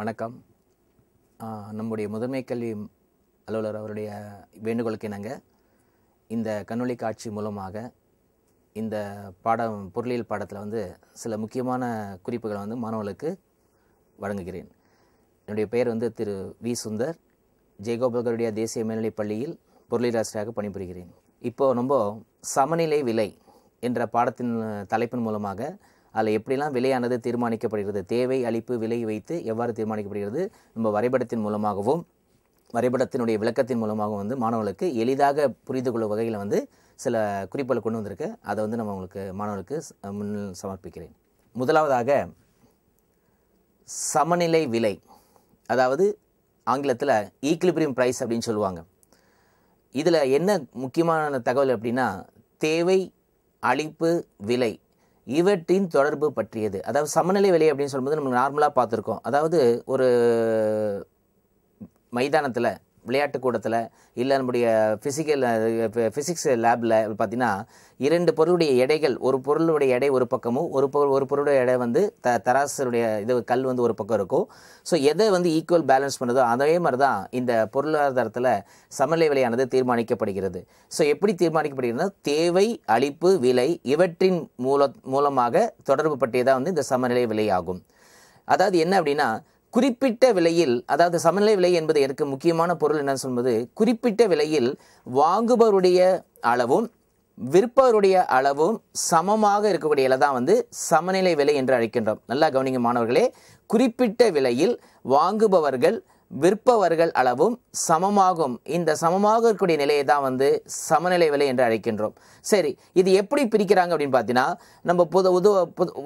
வணக்கம் நம்முடைய முதன்மை கல்வி அலுவலர் அவருடைய வேண்டுகோளுக்கு இணங்க இந்த கண்ணொளி காட்சி மூலமாக இந்த பாடம் பொருளியல் பாடத்தில் வந்து சில முக்கியமான குறிப்புகளை வந்து மாணவர்களுக்கு வழங்குகிறேன் என்னுடைய பெயர் வந்து திரு வி சுந்தர் ஜெயகோபகருடைய தேசிய மேல்நிலைப் பள்ளியில் பொருளியலாசிரியராக பணிபுரிகிறேன் இப்போது நம்ம சமநிலை விலை என்ற பாடத்தின் தலைப்பின் மூலமாக அதில் எப்படிலாம் விலையானது தீர்மானிக்கப்படுகிறது தேவை அளிப்பு விலை வைத்து எவ்வாறு தீர்மானிக்கப்படுகிறது நம்ம வரைபடத்தின் மூலமாகவும் வரைபடத்தினுடைய விளக்கத்தின் மூலமாகவும் வந்து மாணவர்களுக்கு எளிதாக புரிந்து கொள்ளும் வகையில் வந்து சில குறிப்புகளை கொண்டு வந்திருக்கு அதை வந்து நம்ம உங்களுக்கு மாணவர்களுக்கு முன் சமர்ப்பிக்கிறேன் முதலாவதாக சமநிலை விலை அதாவது ஆங்கிலத்தில் ஈக்லிபிரியம் ப்ரைஸ் அப்படின்னு சொல்லுவாங்க இதில் என்ன முக்கியமான தகவல் அப்படின்னா தேவை அழிப்பு விலை இவற்றின் தொடர்பு பற்றியது அதாவது சமநிலை விலை அப்படின்னு சொல்லும்போது நம்ம நார்மலாக பார்த்துருக்கோம் அதாவது ஒரு மைதானத்தில் விளையாட்டு கூடத்தில் இல்லை நம்முடைய ஃபிசிக்கல் ஃபிசிக்ஸ் லேபில் பார்த்திங்கன்னா இரண்டு பொருளுடைய எடைகள் ஒரு பொருளுடைய எடை ஒரு பக்கமும் ஒரு பொருள் ஒரு பொருளுடைய எடை வந்து த தராசருடைய இது கல் வந்து ஒரு பக்கம் இருக்கும் ஸோ எதை வந்து ஈக்குவல் பேலன்ஸ் பண்ணுதோ அதே மாதிரி தான் இந்த பொருளாதாரத்தில் சமநிலை விலையானது தீர்மானிக்கப்படுகிறது ஸோ எப்படி தீர்மானிக்கப்படுகிறதுனா தேவை அளிப்பு விலை இவற்றின் மூல மூலமாக தொடர்பு பற்றியதான் வந்து இந்த சமநிலை விலை ஆகும் அதாவது என்ன அப்படின்னா குறிப்பிட்ட விலையில் அதாவது சமநிலை விலை என்பது எனக்கு முக்கியமான பொருள் என்னன்னு சொல்வது குறிப்பிட்ட விலையில் வாங்குபவருடைய அளவும் விற்பவருடைய அளவும் சமமாக இருக்கக்கூடிய விலை தான் வந்து சமநிலை விலை என்று அழைக்கின்றோம் நல்லா கவனிங்க மாணவர்களே குறிப்பிட்ட விலையில் வாங்குபவர்கள் விற்பவர்கள் அளவும் சமமாகும் இந்த சமமாக இருக்கக்கூடிய நிலையை தான் வந்து சமநிலை விலை என்று அழைக்கின்றோம் சரி இது எப்படி பிரிக்கிறாங்க அப்படின்னு பார்த்தீங்கன்னா நம்ம புது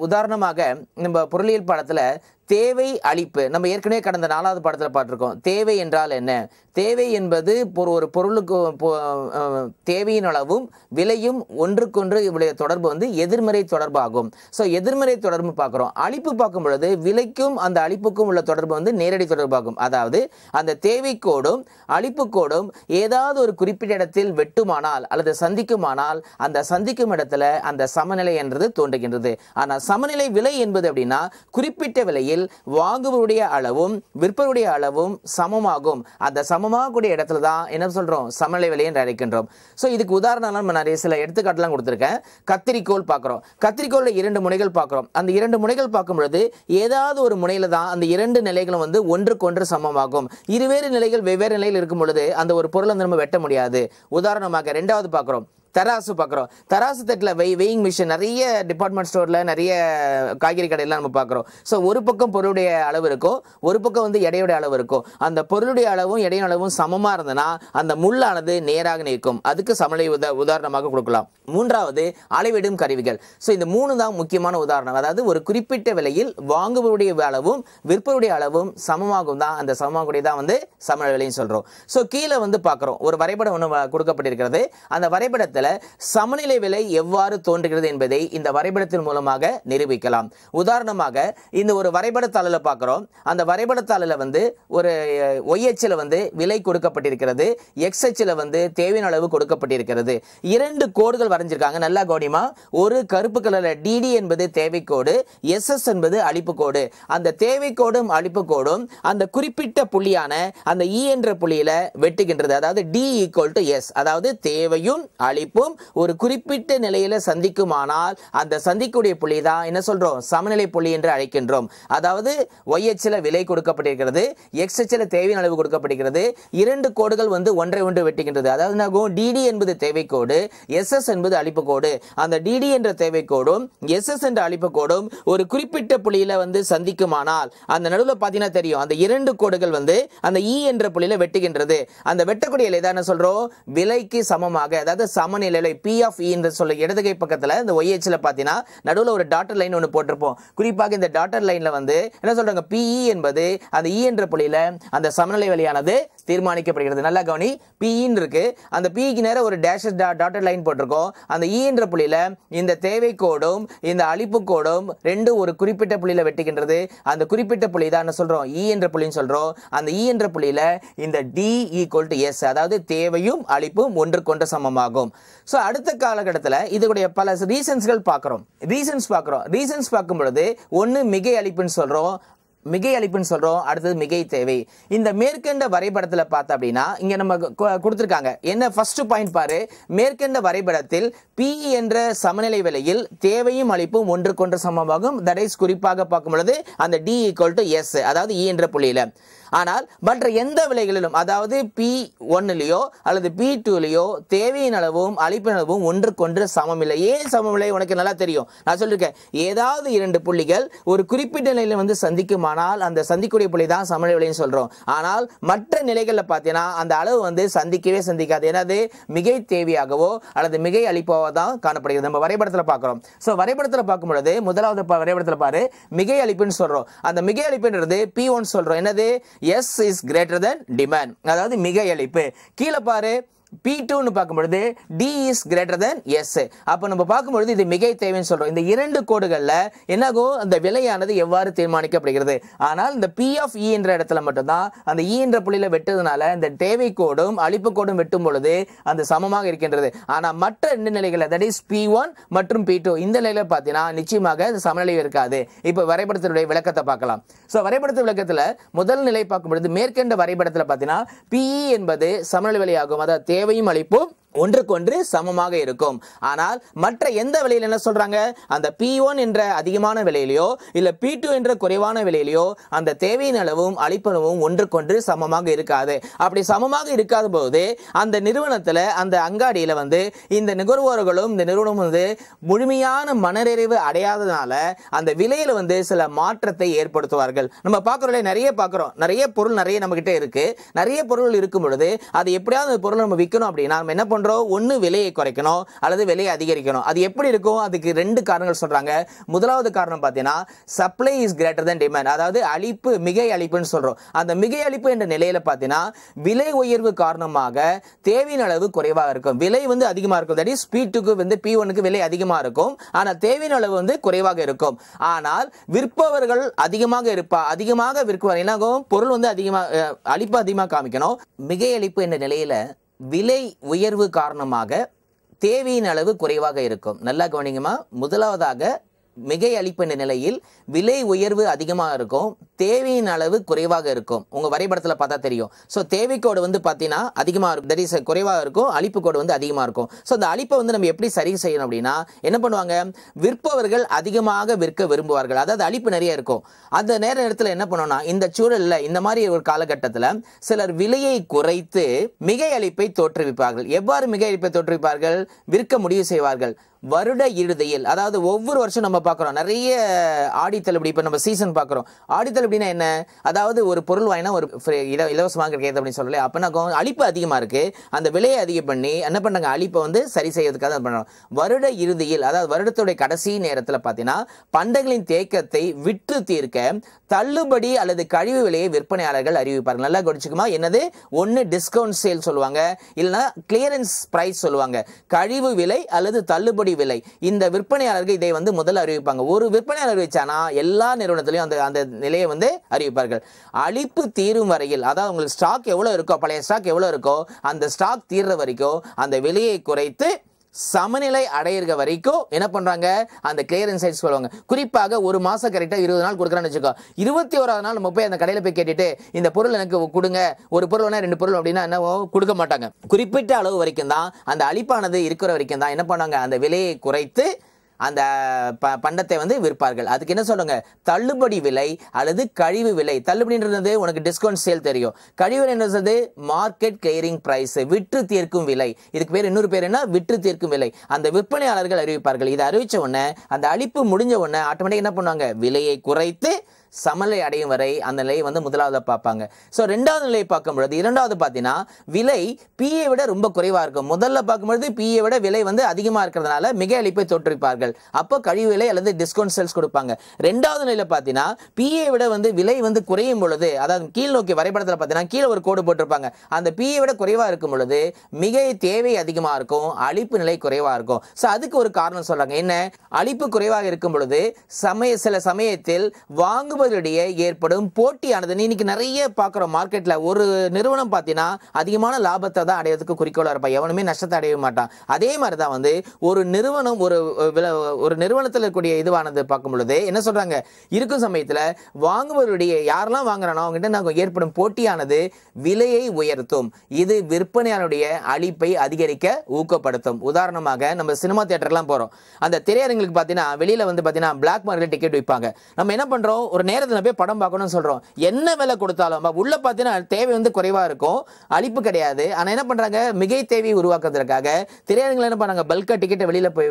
உதாரணமாக நம்ம பொருளியல் பாடத்தில் தேவை அழிப்பு நம்ம ஏற்கனவே கடந்த நாலாவது படத்தில் பார்த்துருக்கோம் தேவை என்றால் என்ன தேவை என்பது ஒரு பொருளுக்கு தேவையின் அளவும் விலையும் ஒன்றுக்கொன்று இவளுடைய தொடர்பு வந்து எதிர்மறை தொடர்பாகும் ஸோ எதிர்மறை தொடர்பு பார்க்குறோம் அழிப்பு பார்க்கும் பொழுது விலைக்கும் அந்த அழிப்புக்கும் உள்ள தொடர்பு வந்து நேரடி தொடர்பாகும் அதாவது அந்த தேவைக்கோடும் அழிப்புக்கோடும் ஏதாவது ஒரு குறிப்பிட்ட இடத்தில் வெட்டுமானால் அல்லது சந்திக்குமானால் அந்த சந்திக்கும் இடத்துல அந்த சமநிலை என்றது தோன்றுகின்றது ஆனால் சமநிலை விலை என்பது அப்படின்னா குறிப்பிட்ட விலையை நிலையில் வாங்குவருடைய அளவும் விற்பருடைய அளவும் சமமாகும் அந்த சமமாகக்கூடிய இடத்துல தான் என்ன சொல்கிறோம் சமநிலை விலை என்று அழைக்கின்றோம் ஸோ இதுக்கு உதாரணம் நிறைய சில எடுத்துக்காட்டுலாம் கொடுத்துருக்கேன் கத்திரிக்கோள் பார்க்குறோம் கத்திரிக்கோளில் இரண்டு முனைகள் பார்க்குறோம் அந்த இரண்டு முனைகள் பார்க்கும் பொழுது ஏதாவது ஒரு முனையில் தான் அந்த இரண்டு நிலைகளும் வந்து ஒன்றுக்கொன்று சமமாகும் இருவேறு நிலைகள் வெவ்வேறு நிலையில் இருக்கும் பொழுது அந்த ஒரு பொருளை நம்ம வெட்ட முடியாது உதாரணமாக ரெண்டாவது பார்க்குறோம் தராசு பார்க்குறோம் தராசு தட்டில் வெய் வெயிங் மிஷின் நிறைய டிபார்ட்மெண்ட் ஸ்டோரில் நிறைய காய்கறி கடையெல்லாம் நம்ம பார்க்குறோம் ஸோ ஒரு பக்கம் பொருளுடைய அளவு இருக்கும் ஒரு பக்கம் வந்து எடையுடைய அளவு இருக்கும் அந்த பொருளுடைய அளவும் எடையின் அளவும் சமமாக இருந்ததுன்னா அந்த முள்ளானது நேராக நிற்கும் அதுக்கு சமநிலை உத உதாரணமாக கொடுக்கலாம் மூன்றாவது அளவிடும் கருவிகள் ஸோ இந்த மூணு தான் முக்கியமான உதாரணம் அதாவது ஒரு குறிப்பிட்ட விலையில் வாங்குபவருடைய அளவும் விற்பருடைய அளவும் சமமாகும் தான் அந்த சமமாகக்கூடிய தான் வந்து சமநிலை விலைன்னு சொல்கிறோம் ஸோ கீழே வந்து பார்க்குறோம் ஒரு வரைபடம் ஒன்று கொடுக்கப்பட்டிருக்கிறது அந்த வரைபடத்தில் இடத்துல சமநிலை விலை எவ்வாறு தோன்றுகிறது என்பதை இந்த வரைபடத்தின் மூலமாக நிரூபிக்கலாம் உதாரணமாக இந்த ஒரு வரைபடத்தாளில் பார்க்குறோம் அந்த வரைபடத்தாளில் வந்து ஒரு ஒய்எச்சில் வந்து விலை கொடுக்கப்பட்டிருக்கிறது எக்ஸ்எச்சில் வந்து தேவையான அளவு கொடுக்கப்பட்டிருக்கிறது இரண்டு கோடுகள் வரைஞ்சிருக்காங்க நல்லா கோடிமா ஒரு கருப்பு கலரில் டிடி என்பது தேவைக்கோடு எஸ்எஸ் என்பது அழிப்பு கோடு அந்த தேவைக்கோடும் அழிப்பு கோடும் அந்த குறிப்பிட்ட புள்ளியான அந்த இ e என்ற புள்ளியில் வெட்டுகின்றது அதாவது டி ஈக்குவல் டு எஸ் அதாவது தேவையும் அழிப்பு சந்திப்பும் ஒரு குறிப்பிட்ட நிலையில சந்திக்குமானால் அந்த சந்திக்கூடிய புள்ளி தான் என்ன சொல்றோம் சமநிலை புள்ளி என்று அழைக்கின்றோம் அதாவது ஒய் விலை கொடுக்கப்பட்டிருக்கிறது எக்ஸ் எச்சில் தேவையின் அளவு கொடுக்கப்படுகிறது இரண்டு கோடுகள் வந்து ஒன்றை ஒன்று வெட்டுகின்றது அதாவது என்ன டிடி என்பது தேவை கோடு எஸ்எஸ் என்பது அழிப்பு கோடு அந்த டிடி என்ற தேவை கோடும் எஸ்எஸ் என்ற அழிப்பு கோடும் ஒரு குறிப்பிட்ட புள்ளியில் வந்து சந்திக்குமானால் அந்த நடுவில் பார்த்தீங்கன்னா தெரியும் அந்த இரண்டு கோடுகள் வந்து அந்த இ e என்ற புள்ளியில் வெட்டுகின்றது அந்த வெட்டக்கூடிய இலை தான் சொல்றோம் விலைக்கு சமமாக அதாவது சமநிலை நிலையில் பிஎஃப்இ e என்று சொல்ல இடதுகை பக்கத்தில் இந்த ஒய்ஹெச்சில் பார்த்தீங்கன்னா நடுவில் ஒரு டாட்டர் லைன் ஒன்று போட்டிருப்போம் குறிப்பாக இந்த டாட்டர் லைனில் வந்து என்ன சொல்கிறாங்க பிஇ e என்பது அந்த இ e என்ற புள்ளியில் அந்த சமநிலை வழியானது தீர்மானிக்கப்படுகிறது நல்லா கவனி பிஇன்னு இருக்கு அந்த பிஇக்கு நேரம் ஒரு டேஷ் டாட்டர் லைன் போட்டிருக்கோம் அந்த இ என்ற புள்ளியில் இந்த தேவை கோடும் இந்த அழிப்பு கோடும் ரெண்டு ஒரு குறிப்பிட்ட புள்ளியில் வெட்டுகின்றது அந்த குறிப்பிட்ட புள்ளி தான் என்ன சொல்கிறோம் இ என்ற புள்ளின்னு சொல்கிறோம் அந்த இ என்ற புள்ளியில் இந்த டி ஈக்குவல் டு எஸ் அதாவது தேவையும் அழிப்பும் ஒன்றுக்கொன்று சமமாகும் ஸோ அடுத்த காலகட்டத்தில் இதனுடைய பல ரீசன்ஸ்கள் பார்க்குறோம் ரீசன்ஸ் பார்க்குறோம் ரீசன்ஸ் பார்க்கும் பொழுது ஒன்று மிகை அளிப்புன்னு சொல்கிறோம் மிகை அளிப்புன்னு சொல்கிறோம் அடுத்தது மிகை தேவை இந்த மேற்கண்ட வரைபடத்தில் பார்த்தா அப்படின்னா இங்கே நம்ம கொடுத்துருக்காங்க என்ன ஃபஸ்ட்டு பாயிண்ட் பாரு மேற்கண்ட வரைபடத்தில் பி என்ற சமநிலை விலையில் தேவையும் அளிப்பும் ஒன்றுக்கொன்று சமமாகும் இஸ் குறிப்பாக பார்க்கும் பொழுது அந்த டி ஈக்குவல் டு எஸ் அதாவது இ e என்ற புள்ளியில் ஆனால் மற்ற எந்த விலைகளிலும் அதாவது பி ஒன்னுலேயோ அல்லது பி டூலேயோ தேவையின் அளவும் அழிப்பின் அளவும் ஒன்றுக்கொன்று சமமில்லை ஏன் சமமில்லை உனக்கு நல்லா தெரியும் நான் சொல்லியிருக்கேன் ஏதாவது இரண்டு புள்ளிகள் ஒரு குறிப்பிட்ட நிலையில் வந்து சந்திக்குமானால் அந்த சந்திக்கூடிய புள்ளி தான் சமநிலை விலைன்னு சொல்கிறோம் ஆனால் மற்ற நிலைகளில் பார்த்தீங்கன்னா அந்த அளவு வந்து சந்திக்கவே சந்திக்காது எனது மிகை தேவையாகவோ அல்லது மிகை அளிப்பாவோ தான் காணப்படுகிறது நம்ம வரைபடத்தில் பார்க்குறோம் ஸோ வரைபடத்தில் பார்க்கும் பொழுது முதலாவது வரைபடத்தில் பாரு மிகை அளிப்புன்னு சொல்கிறோம் அந்த மிகை அளிப்புன்றது பி ஒன் சொல்கிறோம் என்னது S is greater than demand அதாவது மிக எளிப்பு கீழே பாரு பி டூன்னு பார்க்கும்பொழுது D is greater than S அப்போ நம்ம பார்க்கும்பொழுது இது மிகை தேவைன்னு சொல்கிறோம் இந்த இரண்டு கோடுகளில் என்னாகும் அந்த விலையானது எவ்வாறு தீர்மானிக்கப்படுகிறது ஆனால் இந்த பி ஆஃப் இ என்ற இடத்துல மட்டும்தான் அந்த இ e என்ற புள்ளியில் வெட்டதுனால இந்த தேவை கோடும் அழிப்பு கோடும் வெட்டும் பொழுது அந்த சமமாக இருக்கின்றது ஆனால் மற்ற ரெண்டு நிலைகளில் தட் இஸ் பி ஒன் மற்றும் பி டூ இந்த நிலையில் பார்த்தீங்கன்னா நிச்சயமாக இந்த சமநிலை இருக்காது இப்போ வரைபடத்தினுடைய விளக்கத்தை பார்க்கலாம் ஸோ வரைபடத்து விளக்கத்தில் முதல் நிலை பார்க்கும்பொழுது மேற்கண்ட வரைபடத்தில் பார்த்தீங்கன்னா பிஇ e என்பது சமநிலை விலையாகும் அதாவது சேவையும் அளிப்போம் ஒன்றுக்கொன்று சமமாக இருக்கும் ஆனால் மற்ற எந்த விலையில் என்ன சொல்றாங்க அந்த பி ஒன் என்ற அதிகமான விலையிலையோ இல்ல பி டூ என்ற குறைவான விலையிலையோ அந்த தேவையின் அளவும் அளிப்பனவும் ஒன்றுக்கொன்று சமமாக இருக்காது அப்படி சமமாக இருக்காத போது அந்த நிறுவனத்துல அந்த அங்காடியில வந்து இந்த நுகர்வோர்களும் இந்த நிறுவனம் வந்து முழுமையான மனநிறைவு அடையாததுனால அந்த விலையில வந்து சில மாற்றத்தை ஏற்படுத்துவார்கள் நம்ம பார்க்குறோம் நிறைய பார்க்குறோம் நிறைய பொருள் நிறைய நம்மகிட்ட இருக்கு நிறைய பொருள் இருக்கும் பொழுது அது எப்படியாவது பொருள் நம்ம விற்கணும் அப்படின்னா நம்ம என்ன பண்றோம் ஒன்றோ ஒன்று விலையை குறைக்கணும் அல்லது விலையை அதிகரிக்கணும் அது எப்படி இருக்கும் அதுக்கு ரெண்டு காரணங்கள் சொல்கிறாங்க முதலாவது காரணம் பார்த்தீங்கன்னா supply is greater than demand அதாவது அழிப்பு மிகை அழிப்புன்னு சொல்கிறோம் அந்த மிகை அழிப்பு என்ற நிலையில் பார்த்தீங்கன்னா விலை உயர்வு காரணமாக தேவையின் அளவு குறைவாக இருக்கும் விலை வந்து அதிகமாக இருக்கும் தட் இஸ் வந்து பி ஒனுக்கு விலை அதிகமாக இருக்கும் ஆனால் தேவையின் அளவு வந்து குறைவாக இருக்கும் ஆனால் விற்பவர்கள் அதிகமாக இருப்பா அதிகமாக விற்பவர் என்னாகும் பொருள் வந்து அதிகமாக அழிப்பு அதிகமாக காமிக்கணும் மிகை அழிப்பு என்ற நிலையில் விலை உயர்வு காரணமாக தேவையின் அளவு குறைவாக இருக்கும் நல்லா கவனிங்கம்மா முதலாவதாக மிகை அளிப்பு நிலையில் விலை உயர்வு அதிகமாக இருக்கும் தேவையின் அளவு குறைவாக இருக்கும் உங்கள் வரைபடத்தில் பார்த்தா தெரியும் ஸோ தேவைக்கோடு வந்து பார்த்தீங்கன்னா அதிகமாக இருக்கும் தட் குறைவாக இருக்கும் அழிப்பு கோடு வந்து அதிகமாக இருக்கும் ஸோ அந்த அழிப்பை வந்து நம்ம எப்படி சரி செய்யணும் அப்படின்னா என்ன பண்ணுவாங்க விற்பவர்கள் அதிகமாக விற்க விரும்புவார்கள் அதாவது அழிப்பு நிறைய இருக்கும் அந்த நேர நேரத்தில் என்ன பண்ணோம்னா இந்த சூழலில் இந்த மாதிரி ஒரு காலகட்டத்தில் சிலர் விலையை குறைத்து மிகை அழிப்பை தோற்றுவிப்பார்கள் எவ்வாறு மிகை அழிப்பை தோற்றுவிப்பார்கள் விற்க முடிவு செய்வார்கள் வருட இறுதியில் அதாவது ஒவ்வொரு வருஷம் நம்ம பார்க்குறோம் நிறைய ஆடித்தள்ளுபடி இப்போ நம்ம சீசன் பார்க்குறோம் ஆடித்தள்ளுபடினா என்ன அதாவது ஒரு பொருள் வாங்கினா ஒரு இல இலவசமாக கிடையாது அப்படின்னு சொல்லலை அப்போனா அழிப்பு அதிகமாக இருக்குது அந்த விலையை அதிகம் பண்ணி என்ன பண்ணாங்க அழிப்பை வந்து சரி செய்யறதுக்காக பண்ணுறோம் வருட இறுதியில் அதாவது வருடத்துடைய கடைசி நேரத்தில் பார்த்தீங்கன்னா பண்டங்களின் தேக்கத்தை விற்று தீர்க்க தள்ளுபடி அல்லது கழிவு விலையை விற்பனையாளர்கள் அறிவிப்பார்கள் நல்லா குடிச்சுக்குமா என்னது ஒன்று டிஸ்கவுண்ட் சேல் சொல்லுவாங்க இல்லைன்னா கிளியரன்ஸ் ப்ரைஸ் சொல்லுவாங்க கழிவு விலை அல்லது தள்ளுபடி விலை இந்த விற்பனையாளர்கள் இதை வந்து முதல் அறிவிப்பாங்க ஒரு விற்பனையாளர் வச்சானா எல்லா நிறுவனத்திலையும் அந்த அந்த நிலையை வந்து அறிவிப்பார்கள் அழிப்பு தீரும் வரையில் அதாவது உங்களுக்கு ஸ்டாக் எவ்வளோ இருக்கோ பழைய ஸ்டாக் எவ்வளோ இருக்கோ அந்த ஸ்டாக் தீர்ற வரைக்கும் அந்த விலையை குறைத்து சமநிலை அடையிற வரைக்கும் என்ன பண்ணுறாங்க அந்த கிளியரன்ஸ் சைட்ஸ் சொல்லுவாங்க குறிப்பாக ஒரு மாதம் கரெக்டாக இருபது நாள் கொடுக்குறான்னு வச்சுக்கோ இருபத்தி ஓராவது நாள் நம்ம போய் அந்த கடையில் போய் கேட்டுட்டு இந்த பொருள் எனக்கு கொடுங்க ஒரு பொருள் வேணா ரெண்டு பொருள் அப்படின்னா என்ன கொடுக்க மாட்டாங்க குறிப்பிட்ட அளவு வரைக்கும் தான் அந்த அழிப்பானது இருக்கிற வரைக்கும் தான் என்ன பண்ணுவாங்க அந்த விலையை குறைத்து அந்த ப பண்டத்தை வந்து விற்பார்கள் அதுக்கு என்ன சொல்லுங்க தள்ளுபடி விலை அல்லது கழிவு விலை தள்ளுபடின்றது உனக்கு டிஸ்கவுண்ட் சேல் தெரியும் கழிவு என்னது மார்க்கெட் கிளியரிங் பிரைஸ் விற்று தீர்க்கும் விலை இதுக்கு பேர் இன்னொரு பேர் என்ன விற்று தீர்க்கும் விலை அந்த விற்பனையாளர்கள் அறிவிப்பார்கள் இதை அறிவித்த உடனே அந்த அழிப்பு முடிஞ்ச உடனே ஆட்டோமேட்டிக் என்ன பண்ணுவாங்க விலையை குறைத்து சமநிலை அடையும் வரை அந்த நிலையை வந்து முதலாவது பார்ப்பாங்க ஸோ ரெண்டாவது நிலையை பார்க்கும் பொழுது இரண்டாவது பார்த்தீங்கன்னா விலை பிஏ விட ரொம்ப குறைவாக இருக்கும் முதல்ல பார்க்கும்பொழுது பிஏ விட விலை வந்து அதிகமாக இருக்கிறதுனால மிக அளிப்பை தோற்றுவிப்பார்கள் அப்போ கழிவு விலை அல்லது டிஸ்கவுண்ட் செல்ஸ் கொடுப்பாங்க ரெண்டாவது நிலையில் பார்த்தீங்கன்னா பிஏ விட வந்து விலை வந்து குறையும் பொழுது அதாவது கீழ் நோக்கி வரைபடத்தில் பார்த்தீங்கன்னா கீழே ஒரு கோடு போட்டிருப்பாங்க அந்த பிஏ விட குறைவாக இருக்கும் பொழுது மிக தேவை அதிகமாக இருக்கும் அழிப்பு நிலை குறைவாக இருக்கும் ஸோ அதுக்கு ஒரு காரணம் சொல்கிறாங்க என்ன அழிப்பு குறைவாக இருக்கும் பொழுது சமய சில சமயத்தில் வாங்குபவர் நிறுவனங்களிடையே ஏற்படும் போட்டியானது இன்னைக்கு நிறைய பார்க்குறோம் மார்க்கெட்டில் ஒரு நிறுவனம் பார்த்தீங்கன்னா அதிகமான லாபத்தை தான் அடையிறதுக்கு குறிக்கோளாக இருப்பான் எவனுமே நஷ்டத்தை அடையவே மாட்டான் அதே மாதிரி தான் வந்து ஒரு நிறுவனம் ஒரு ஒரு நிறுவனத்தில் இருக்கக்கூடிய இதுவானது பார்க்கும் பொழுது என்ன சொல்கிறாங்க இருக்கும் சமயத்தில் வாங்குபவருடைய யாரெல்லாம் வாங்குறானோ அவங்ககிட்ட நாங்கள் ஏற்படும் போட்டியானது விலையை உயர்த்தும் இது விற்பனையாளருடைய அழிப்பை அதிகரிக்க ஊக்கப்படுத்தும் உதாரணமாக நம்ம சினிமா தேட்டர்லாம் போகிறோம் அந்த திரையரங்களுக்கு பார்த்தீங்கன்னா வெளியில் வந்து பார்த்தீங்கன்னா பிளாக் மார்க்கெட் டிக்கெட் விற்பாங்க நம்ம என்ன பண்ணுறோம் ஒரு நேரத்தில் போய் படம் பார்க்கணும்னு சொல்கிறோம் என்ன விலை கொடுத்தாலும் உள்ளே பார்த்தீங்கன்னா தேவை வந்து குறைவாக இருக்கும் அழிப்பு கிடையாது ஆனால் என்ன பண்ணுறாங்க மிகை தேவையை உருவாக்குறதுக்காக திரையரங்கில் என்ன பண்ணாங்க பல்காக டிக்கெட்டை வெளியில் போய்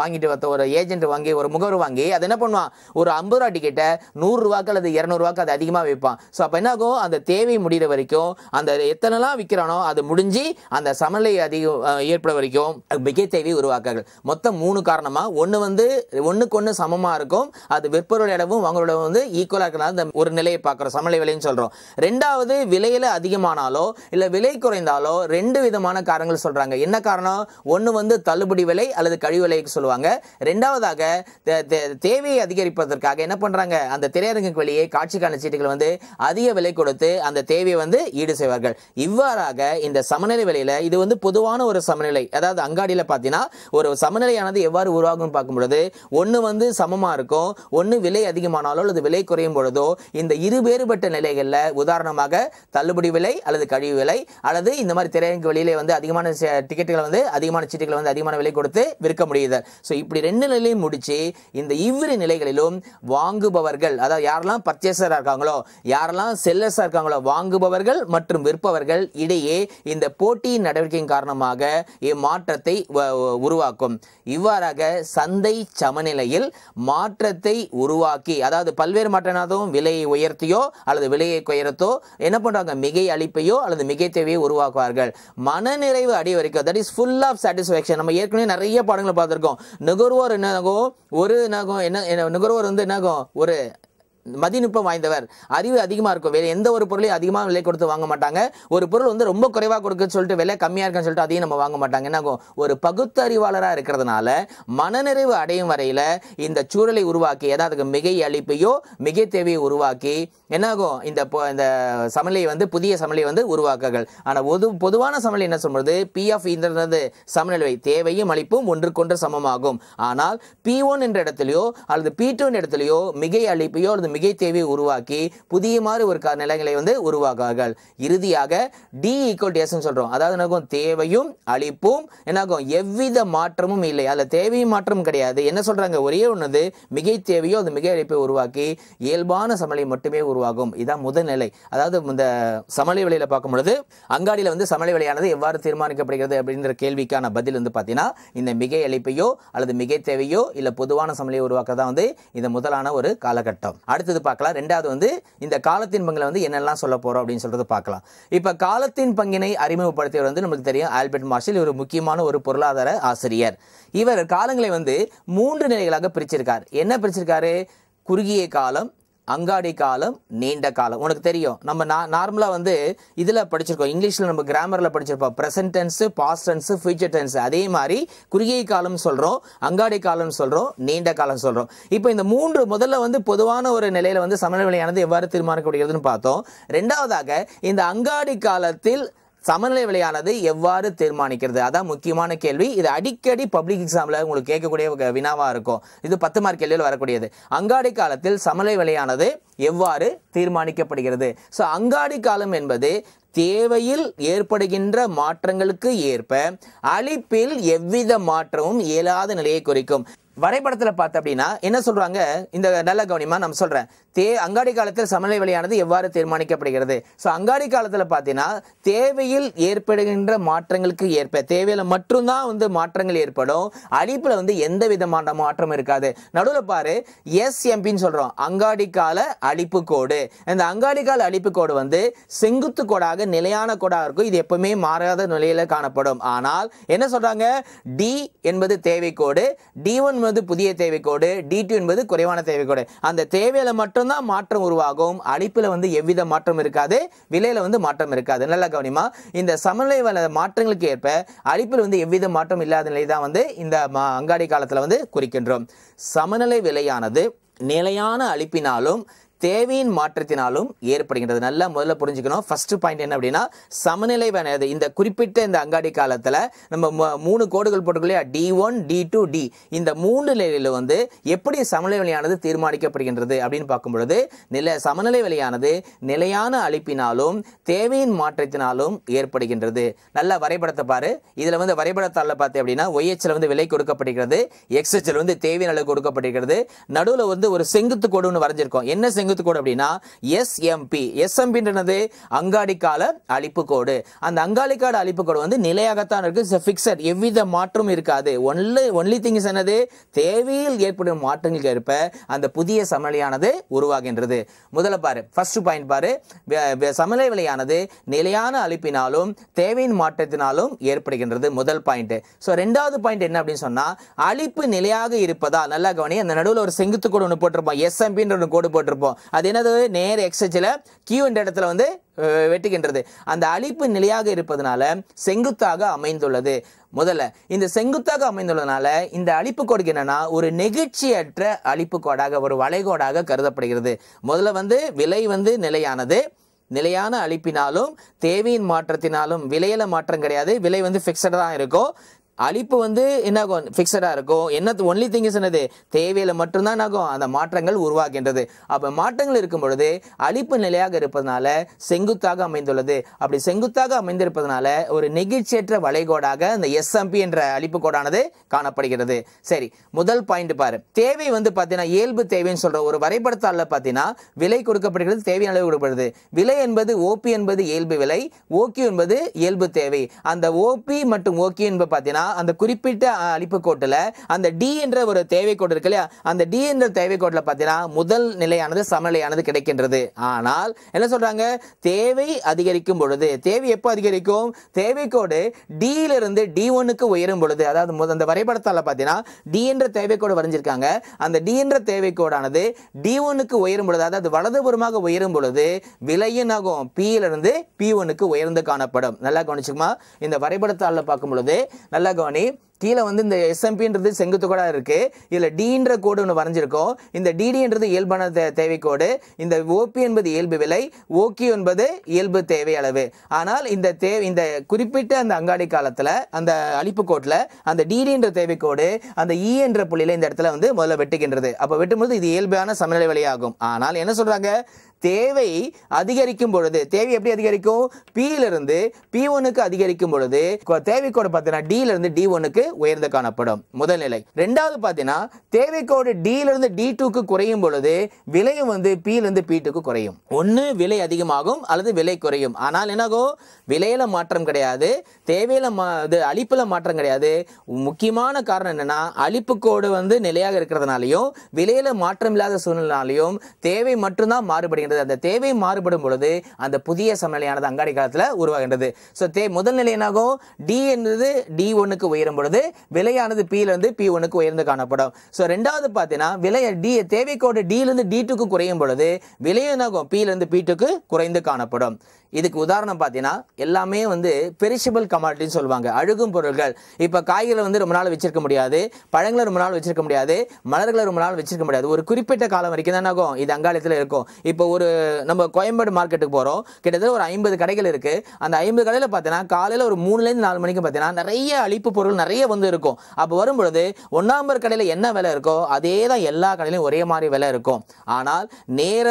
வாங்கிட்டு வந்த ஒரு ஏஜென்ட் வாங்கி ஒரு முகவர் வாங்கி அது என்ன பண்ணுவான் ஒரு ஐம்பது ரூபா டிக்கெட்டை நூறுரூவாக்கு அல்லது இரநூறுவாக்கு அது அதிகமாக விற்பான் ஸோ அப்போ என்ன ஆகும் அந்த தேவை முடிகிற வரைக்கும் அந்த எத்தனைலாம் விற்கிறானோ அது முடிஞ்சு அந்த சமநிலை அதிகம் ஏற்பட வரைக்கும் மிகை தேவையை உருவாக்குறது மொத்தம் மூணு காரணமாக ஒன்று வந்து ஒன்றுக்கு ஒன்று சமமாக இருக்கும் அது விற்பவருடைய இடமும் வாங்குறோட வந்து ஈக்குவலாக இருக்கனால இந்த ஒரு நிலையை பார்க்குறோம் சமநிலை விலைன்னு சொல்கிறோம் ரெண்டாவது விலையில் அதிகமானாலோ இல்லை விலை குறைந்தாலோ ரெண்டு விதமான காரணங்கள் சொல்கிறாங்க என்ன காரணம் ஒன்று வந்து தள்ளுபடி விலை அல்லது கழிவு விலைக்கு சொல்லுவாங்க ரெண்டாவதாக தேவையை அதிகரிப்பதற்காக என்ன பண்ணுறாங்க அந்த திரையரங்குக்கு வெளியே காட்சிக்கான சீட்டுகள் வந்து அதிக விலை கொடுத்து அந்த தேவையை வந்து ஈடு செய்வார்கள் இவ்வாறாக இந்த சமநிலை விலையில் இது வந்து பொதுவான ஒரு சமநிலை அதாவது அங்காடியில் பார்த்தீங்கன்னா ஒரு சமநிலையானது எவ்வாறு உருவாகும்னு பார்க்கும் பொழுது ஒன்று வந்து சமமாக இருக்கும் ஒன்று விலை அதிகமானாலோ அல்லது விலை விலை குறையும் பொழுதோ இந்த இரு வேறுபட்ட நிலைகளில் உதாரணமாக தள்ளுபடி விலை அல்லது கழிவு விலை அல்லது இந்த மாதிரி திரையரங்கு வெளியிலே வந்து அதிகமான டிக்கெட்டுகளை வந்து அதிகமான சீட்டுகளை வந்து அதிகமான விலை கொடுத்து விற்க முடியுது ஸோ இப்படி ரெண்டு நிலையும் முடித்து இந்த இவ்விரு நிலைகளிலும் வாங்குபவர்கள் அதாவது யாரெல்லாம் பர்ச்சேசராக இருக்காங்களோ யாரெல்லாம் செல்லர்ஸாக இருக்காங்களோ வாங்குபவர்கள் மற்றும் விற்பவர்கள் இடையே இந்த போட்டியின் நடவடிக்கையின் காரணமாக இம்மாற்றத்தை உருவாக்கும் இவ்வாறாக சந்தை சமநிலையில் மாற்றத்தை உருவாக்கி அதாவது பல்வேறு பல்வேறு மாற்றனாதும் விலையை உயர்த்தியோ அல்லது விலையை குயரத்தோ என்ன பண்ணுறாங்க மிகை அளிப்பையோ அல்லது மிகை தேவையை உருவாக்குவார்கள் மனநிறைவு அடி வரைக்கும் that is full of satisfaction நம்ம ஏற்கனவே நிறைய பாடங்களை பார்த்துருக்கோம் நுகர்வோர் என்னாகும் ஒரு என்னாகும் என்ன நுகர்வோர் வந்து என்னாகும் ஒரு மதிநுட்பம் வாய்ந்தவர் அறிவு அதிகமாக இருக்கும் வேறு எந்த ஒரு பொருளையும் அதிகமாக விலை கொடுத்து வாங்க மாட்டாங்க ஒரு பொருள் வந்து ரொம்ப குறைவாக கொடுக்குன்னு சொல்லிட்டு விலை கம்மியாக இருக்குன்னு சொல்லிட்டு அதையும் நம்ம வாங்க மாட்டாங்க என்னாகும் ஒரு பகுத்தறிவாளராக இருக்கிறதுனால மனநிறைவு அடையும் வரையில் இந்த சூழலை உருவாக்கி ஏதாவது மிகை அழிப்பையோ மிகை தேவையை உருவாக்கி என்னாகும் இந்த இந்த சமநிலை வந்து புதிய சமநிலையை வந்து உருவாக்குகள் ஆனால் பொது பொதுவான சமநிலை என்ன சொல்றது பி ஆஃப் இந்த சமநிலை தேவையும் அழிப்பும் ஒன்றுக்கொன்று சமமாகும் ஆனால் பி ஒன் என்ற இடத்துலையோ அல்லது பி டூ இடத்துலையோ மிகை அழிப்பையோ அல்லது மிகை தேவையை உருவாக்கி புதிய மாதிரி ஒரு நிலைகளை வந்து உருவாக்குவார்கள் இறுதியாக டி ஈக்குவல் டு சொல்கிறோம் அதாவது என்னாகும் தேவையும் அழிப்பும் என்னாகும் எவ்வித மாற்றமும் இல்லை அதில் தேவையும் மாற்றமும் கிடையாது என்ன சொல்கிறாங்க ஒரே ஒன்று மிகை தேவையோ அது மிகை அழிப்பை உருவாக்கி இயல்பான சமநிலை மட்டுமே உருவாகும் இதுதான் முதல்நிலை அதாவது இந்த சமநிலை விலையில் பார்க்கும் பொழுது அங்காடியில் வந்து சமநிலை விலையானது எவ்வாறு தீர்மானிக்கப்படுகிறது அப்படின்ற கேள்விக்கான பதில் வந்து பார்த்தீங்கன்னா இந்த மிகை அழிப்பையோ அல்லது மிகை தேவையோ இல்லை பொதுவான சமநிலையை உருவாக்க தான் வந்து இந்த முதலான ஒரு காலகட்டம் அடுத்து அடுத்தது பார்க்கலாம் ரெண்டாவது வந்து இந்த காலத்தின் பங்கில் வந்து என்னெல்லாம் சொல்ல போகிறோம் அப்படின்னு சொல்றது பார்க்கலாம் இப்போ காலத்தின் பங்கினை அறிமுகப்படுத்தியவர் வந்து நமக்கு தெரியும் ஆல்பர்ட் மார்ஷல் ஒரு முக்கியமான ஒரு பொருளாதார ஆசிரியர் இவர் காலங்களை வந்து மூன்று நிலைகளாக பிரிச்சிருக்கார் என்ன பிரிச்சிருக்காரு குறுகிய காலம் அங்காடி காலம் நீண்ட காலம் உனக்கு தெரியும் நம்ம நா நார்மலாக வந்து இதில் படிச்சிருக்கோம் இங்கிலீஷில் நம்ம கிராமரில் படிச்சிருப்போம் present tense past tense future tense அதே மாதிரி குறுகிய காலம்னு சொல்கிறோம் அங்காடி காலம்னு சொல்கிறோம் நீண்ட காலம் சொல்கிறோம் இப்போ இந்த மூன்று முதல்ல வந்து பொதுவான ஒரு நிலையில் வந்து சமநிலையானது எவ்வாறு தீர்மானிக்கப்படுகிறதுன்னு பார்த்தோம் ரெண்டாவதாக இந்த அங்காடி காலத்தில் சமநிலை விலையானது எவ்வாறு தீர்மானிக்கிறது அதான் முக்கியமான கேள்வி இது அடிக்கடி பப்ளிக் எக்ஸாமில் உங்களுக்கு கேட்கக்கூடிய வினாவாக இருக்கும் இது பத்து மார்க் கேள்வியில் வரக்கூடியது அங்காடி காலத்தில் சமநிலை விலையானது எவ்வாறு தீர்மானிக்கப்படுகிறது ஸோ அங்காடி காலம் என்பது தேவையில் ஏற்படுகின்ற மாற்றங்களுக்கு ஏற்ப அளிப்பில் எவ்வித மாற்றமும் இயலாத நிலையை குறிக்கும் வரைபடத்தில் பார்த்த அப்படின்னா என்ன சொல்கிறாங்க இந்த நல்ல கவனிமா நம்ம சொல்கிறேன் தே அங்காடி காலத்தில் சமநிலை வழியானது எவ்வாறு தீர்மானிக்கப்படுகிறது ஸோ அங்காடி காலத்தில் பார்த்தீங்கன்னா தேவையில் ஏற்படுகின்ற மாற்றங்களுக்கு ஏற்ப தேவையில் மட்டும்தான் வந்து மாற்றங்கள் ஏற்படும் அடிப்பில் வந்து எந்த விதமான மாற்றம் இருக்காது நடுவில் பாரு எஸ்எம்பின்னு சொல்கிறோம் அங்காடி கால அழிப்பு கோடு இந்த அங்காடி கால அழிப்பு கோடு வந்து செங்குத்து கோடாக நிலையான கோடாக இருக்கும் இது எப்பவுமே மாறாத நிலையில் காணப்படும் ஆனால் என்ன சொல்கிறாங்க டி என்பது தேவை கோடு டி ஒன் என்பது புதிய தேவைக்கோடு டி டூ என்பது குறைவான தேவைக்கோடு அந்த தேவையில மட்டும்தான் மாற்றம் உருவாகும் அழிப்பில் வந்து எவ்வித மாற்றம் இருக்காது விலையில் வந்து மாற்றம் இருக்காது நல்ல கவனிமா இந்த சமநிலை மாற்றங்களுக்கு ஏற்ப அழிப்பில் வந்து எவ்வித மாற்றம் இல்லாத நிலை தான் வந்து இந்த அங்காடி காலத்தில் வந்து குறிக்கின்றோம் சமநிலை விலையானது நிலையான அழிப்பினாலும் தேவையின் மாற்றத்தினாலும் ஏற்படுகின்றது நல்லா முதல்ல புரிஞ்சுக்கணும் ஃபஸ்ட்டு பாயிண்ட் என்ன அப்படின்னா சமநிலை வேணாது இந்த குறிப்பிட்ட இந்த அங்காடி காலத்தில் நம்ம மூணு கோடுகள் போட்டுக்கலையா T one T two T இந்த மூன்று நிலையில் வந்து எப்படி சமநிலை விலையானது தீர்மானிக்கப்படுகின்றது அப்படின்னு பார்க்கும்பொழுது நில சமநிலை விலையானது நிலையான அழிப்பினாலும் தேவையின் மாற்றத்தினாலும் ஏற்படுகின்றது நல்லா வரைபடத்தை பாரு இதில் வந்து வரைபடத்தாளில் பார்த்து அப்படின்னா ஒய்எச்சில் வந்து விலை கொடுக்கப்படுகிறது எக்ஸ்எச்சில் வந்து தேவையின் அளவு கொடுக்கப்படுகிறது நடுவில் வந்து ஒரு செங்குத்து கோடு வரைஞ்சிருக்கோம் என்ன செங்கு செங்குத்து கோடு அப்படின்னா எஸ்எம்பி எஸ்எம்பின்றது அங்காடிக்கால அழிப்பு கோடு அந்த அங்காடிக்கால அழிப்பு கோடு வந்து நிலையாகத்தான் இருக்கு பிக்சட் எவ்வித மாற்றமும் இருக்காது ஒன்லி ஒன்லி திங்ஸ் என்னது தேவையில் ஏற்படும் மாற்றங்களுக்கு ஏற்ப அந்த புதிய சமநிலையானது உருவாகின்றது முதல்ல பாரு ஃபர்ஸ்ட் பாயிண்ட் பாரு சமநிலை விலையானது நிலையான அழிப்பினாலும் தேவையின் மாற்றத்தினாலும் ஏற்படுகின்றது முதல் பாயிண்ட் ஸோ ரெண்டாவது பாயிண்ட் என்ன அப்படின்னு சொன்னால் அழிப்பு நிலையாக இருப்பதா நல்லா கவனி அந்த நடுவில் ஒரு செங்குத்து கோடு ஒன்று போட்டிருப்போம் எஸ்எம்பின்ற ஒன்று கோடு போட்டிருப்போம் அது என்னது நேர் கியூ என்ற இடத்துல வந்து வெட்டுகின்றது அந்த அழிப்பு நிலையாக இருப்பதனால செங்குத்தாக அமைந்துள்ளது முதல்ல இந்த செங்குத்தாக அமைந்துள்ளதுனால இந்த அழிப்பு கோடு என்னன்னா ஒரு நெகிழ்ச்சியற்ற அழிப்பு கோடாக ஒரு வளைகோடாக கருதப்படுகிறது முதல்ல வந்து விலை வந்து நிலையானது நிலையான அழிப்பினாலும் தேவையின் மாற்றத்தினாலும் விலையில மாற்றம் கிடையாது விலை வந்து ஃபிக்ஸடாக தான் இருக்கும் அழிப்பு வந்து என்னாகும் ஃபிக்ஸடாக இருக்கும் என்ன ஒன்லி திங் என்னது தேவையில் மட்டும்தான் ஆகும் அந்த மாற்றங்கள் உருவாகின்றது அப்போ மாற்றங்கள் இருக்கும் பொழுது அழிப்பு நிலையாக இருப்பதனால செங்குத்தாக அமைந்துள்ளது அப்படி செங்குத்தாக அமைந்திருப்பதனால ஒரு நெகிழ்ச்சியற்ற வளைகோடாக அந்த எஸ்எம்பி என்ற அழிப்பு கோடானது காணப்படுகிறது சரி முதல் பாயிண்ட் பாரு தேவை வந்து பார்த்தீங்கன்னா இயல்பு தேவைன்னு சொல்கிற ஒரு வரைபடத்தாளில் பார்த்தீங்கன்னா விலை கொடுக்கப்படுகிறது தேவை அளவு கொடுக்கப்படுது விலை என்பது ஓபி என்பது இயல்பு விலை ஓகே என்பது இயல்பு தேவை அந்த ஓபி மற்றும் ஓகே என்பது பார்த்தீங்கன்னா அந்த குறிப்பிட்ட அழிப்பு கோட்டில் அந்த டி என்ற ஒரு தேவை கோடு இருக்கு இல்லையா அந்த டி என்ற தேவை கோட்டில் பார்த்தீங்கன்னா முதல் நிலையானது சமநிலையானது கிடைக்கின்றது ஆனால் என்ன சொல்கிறாங்க தேவை அதிகரிக்கும் பொழுது தேவை எப்போ அதிகரிக்கும் தேவை கோடு டியிலிருந்து டி ஒன்னுக்கு உயரும் பொழுது அதாவது அந்த வரைபடத்தால் பார்த்தீங்கன்னா டி என்ற தேவை கோடு வரைஞ்சிருக்காங்க அந்த டி என்ற தேவை கோடானது டி ஒன்னுக்கு உயரும் பொழுது அதாவது வலதுபுறமாக உயரும் பொழுது விலையின் ஆகும் பியிலிருந்து பி ஒன்னுக்கு உயர்ந்து காணப்படும் நல்லா கவனிச்சுக்குமா இந்த வரைபடத்தால் பார்க்கும் பொழுது நல்லா கவனி கீழே வந்து இந்த எஸ்எம்பின்றது செங்குத்து கோடாக இருக்குது இதில் டீன்ற கோடு ஒன்று வரைஞ்சிருக்கோம் இந்த டிடின்றது இயல்பான தே தேவைக்கோடு இந்த ஓபி என்பது இயல்பு விலை ஓகி என்பது இயல்பு தேவை அளவு ஆனால் இந்த தே இந்த குறிப்பிட்ட அந்த அங்காடி காலத்தில் அந்த அழிப்பு கோட்டில் அந்த டிடின்ற கோடு அந்த இ e என்ற புள்ளியில் இந்த இடத்துல வந்து முதல்ல வெட்டுகின்றது அப்போ வெட்டும்போது இது இயல்பான சமநிலை விலையாகும் ஆனால் என்ன சொல்கிறாங்க தேவை அதிகரிக்கும் பொழுது தேவை எப்படி அதிகரிக்கும் இருந்து பி ஒனுக்கு அதிகரிக்கும் பொழுது தேவைக்கோடு பார்த்தீங்கன்னா இருந்து டி ஒனுக்கு உயர்ந்து காணப்படும் முதல் நிலை ரெண்டாவது பார்த்தீங்கன்னா தேவைக்கோடு இருந்து டி டூக்கு குறையும் பொழுது விலையும் வந்து இருந்து பி டூக்கு குறையும் ஒன்று விலை அதிகமாகும் அல்லது விலை குறையும் ஆனால் என்னகோ விலையில மாற்றம் கிடையாது தேவையில மா இது மாற்றம் கிடையாது முக்கியமான காரணம் என்னன்னா அழிப்பு கோடு வந்து நிலையாக இருக்கிறதுனாலையும் விலையில மாற்றம் இல்லாத சூழ்நிலைனாலையும் தேவை மட்டும்தான் மாறுபடுகிறது மாறுபடுகின்றது அந்த தேவை மாறுபடும் பொழுது அந்த புதிய சமநிலையானது அங்காடி காலத்தில் உருவாகின்றது ஸோ தே முதல் நிலை என்னாகும் டி என்பது டி ஒன்னுக்கு உயரும் பொழுது விலையானது பியிலிருந்து பி ஒன்னுக்கு உயர்ந்து காணப்படும் ஸோ ரெண்டாவது பார்த்தீங்கன்னா விலையை டி தேவைக்கோடு டியிலிருந்து டி டூக்கு குறையும் பொழுது விலையும் என்னாகும் பியிலிருந்து பி டூக்கு குறைந்து காணப்படும் இதுக்கு உதாரணம் பார்த்தீங்கன்னா எல்லாமே வந்து பெரிஷபிள் கமாடிட்டின்னு சொல்லுவாங்க அழுகும் பொருட்கள் இப்போ காய்களை வந்து ரொம்ப நாள் வச்சிருக்க முடியாது பழங்களை ரொம்ப நாள் வச்சிருக்க முடியாது மலர்களை ரொம்ப நாள் வச்சிருக்க முடியாது ஒரு குறிப்பிட்ட காலம் வரைக்கும் தான் ஆகும் இது அங்காளத்தில் இருக்கும் இப்போ ஒரு ஒரு நம்ம கோயம்பேடு மார்க்கெட்டுக்கு போகிறோம் கிட்டத்தட்ட ஒரு ஐம்பது கடைகள் இருக்குது அந்த ஐம்பது கடையில் பார்த்தீங்கன்னா காலையில் ஒரு மூணுலேருந்து நாலு மணிக்கு பார்த்தீங்கன்னா நிறைய அழிப்பு பொருள் நிறைய வந்து இருக்கும் அப்போ வரும்பொழுது ஒன்றாம் கடையில் என்ன விலை இருக்கோ அதே தான் எல்லா கடையிலையும் ஒரே மாதிரி விலை இருக்கும் ஆனால் நேரம்